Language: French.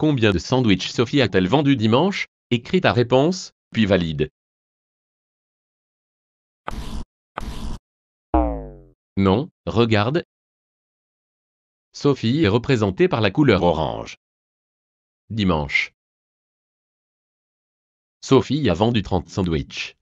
Combien de sandwichs Sophie a-t-elle vendu dimanche Écris ta réponse, puis valide. Non, regarde. Sophie est représentée par la couleur orange. Dimanche. Sophie a vendu 30 sandwichs.